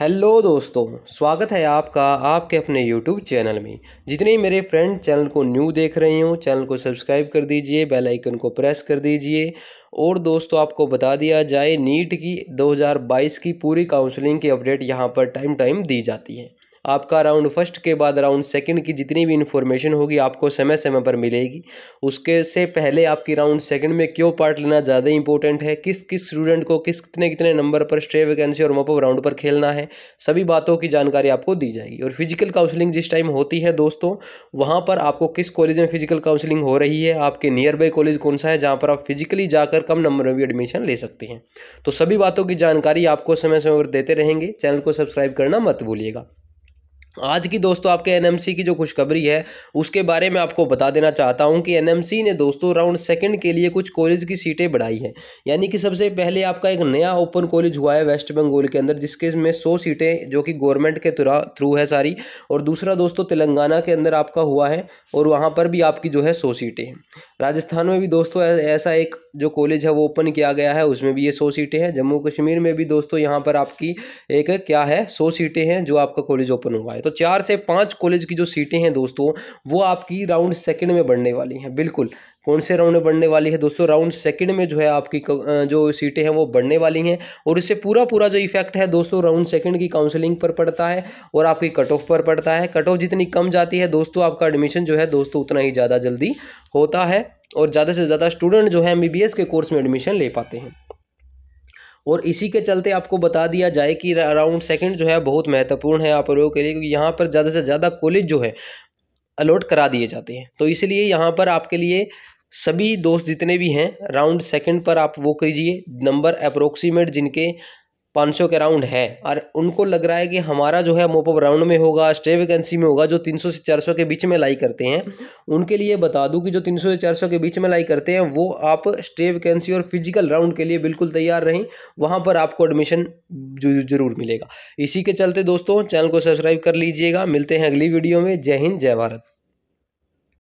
hello दोस्तों स्वागत है आपका आपके अपने यूट्यूब चैनल में जितने मेरे फ्रेंड चैनल को न्यू देख रहे हो चैनल को सब्सक्राइब कर दीजिए बेल आइकन को प्रेस कर दीजिए और दोस्तों आपको बता दिया जाए नीट की 2022 की पूरी काउंसलिंग की अपडेट यहां पर टाइम टाइम दी जाती है आपका राउंड फर्स्ट के बाद राउंड सेकंड की जितनी भी इन्फॉर्मेशन होगी आपको समय समय पर मिलेगी उसके से पहले आपकी राउंड सेकंड में क्यों पार्ट लेना ज़्यादा इंपॉर्टेंट है किस किस स्टूडेंट को किस कितने कितने नंबर पर स्ट्रे वैकेंसी और मॉपअप राउंड पर खेलना है सभी बातों की जानकारी आपको दी जाएगी और फिजिकल काउंसिलिंग जिस टाइम होती है दोस्तों वहाँ पर आपको किस कॉलेज में फिजिकल काउंसिलिंग हो रही है आपके नियर बाई कॉलेज कौन सा है जहाँ पर आप फिजिकली जाकर कम नंबर में भी एडमिशन ले सकते हैं तो सभी बातों की जानकारी आपको समय समय पर देते रहेंगे चैनल को सब्सक्राइब करना मत भूलिएगा आज की दोस्तों आपके एनएमसी की जो खुशखबरी है उसके बारे में आपको बता देना चाहता हूं कि एनएमसी ने दोस्तों राउंड सेकंड के लिए कुछ कॉलेज की सीटें बढ़ाई हैं यानी कि सबसे पहले आपका एक नया ओपन कॉलेज हुआ है वेस्ट बंगाल के अंदर जिसके में सौ सीटें जो कि गवर्नमेंट के थ्रू है सारी और दूसरा दोस्तों तेलंगाना के अंदर आपका हुआ है और वहाँ पर भी आपकी जो है सौ सीटें हैं राजस्थान में भी दोस्तों ऐसा एक जो कॉलेज है वो ओपन किया गया है उसमें भी ये सौ सीटें हैं जम्मू कश्मीर में भी दोस्तों यहाँ पर आपकी एक क्या है सौ सीटें हैं जो आपका कॉलेज ओपन हुआ है तो चार से पाँच कॉलेज की जो सीटें हैं दोस्तों वो आपकी राउंड सेकेंड में बढ़ने वाली हैं बिल्कुल कौन से राउंड में बढ़ने वाली है दोस्तों राउंड सेकंड में जो है आपकी जो सीटें हैं वो बढ़ने वाली हैं और इससे पूरा पूरा जो इफेक्ट है दोस्तों राउंड सेकंड की काउंसलिंग पर पड़ता है और आपकी कट ऑफ पर पड़ता है कट ऑफ जितनी कम जाती है दोस्तों आपका एडमिशन जो है दोस्तों उतना ही ज़्यादा जल्दी होता है और ज़्यादा से ज़्यादा स्टूडेंट जो है एम के कोर्स में एडमिशन ले पाते हैं और इसी के चलते आपको बता दिया जाए कि राउंड सेकंड जो है बहुत महत्वपूर्ण है आप लोगों के लिए क्योंकि यहाँ पर ज़्यादा से ज़्यादा कॉलेज जो है अलॉट करा दिए जाते हैं तो इसलिए यहाँ पर आपके लिए सभी दोस्त जितने भी हैं राउंड सेकंड पर आप वो कीजिए नंबर अप्रोक्सीमेट जिनके पाँच सौ के राउंड है और उनको लग रहा है कि हमारा जो है मोपअप राउंड में होगा स्टे वैकेंसी में होगा जो तीन सौ से चार सौ के बीच में लाई करते हैं उनके लिए बता दूं कि जो तीन सौ से चार सौ के बीच में लाई करते हैं वो आप स्टे वैकेंसी और फिजिकल राउंड के लिए बिल्कुल तैयार रहें वहाँ पर आपको एडमिशन जरूर मिलेगा इसी के चलते दोस्तों चैनल को सब्सक्राइब कर लीजिएगा मिलते हैं अगली वीडियो में जय हिंद जय भारत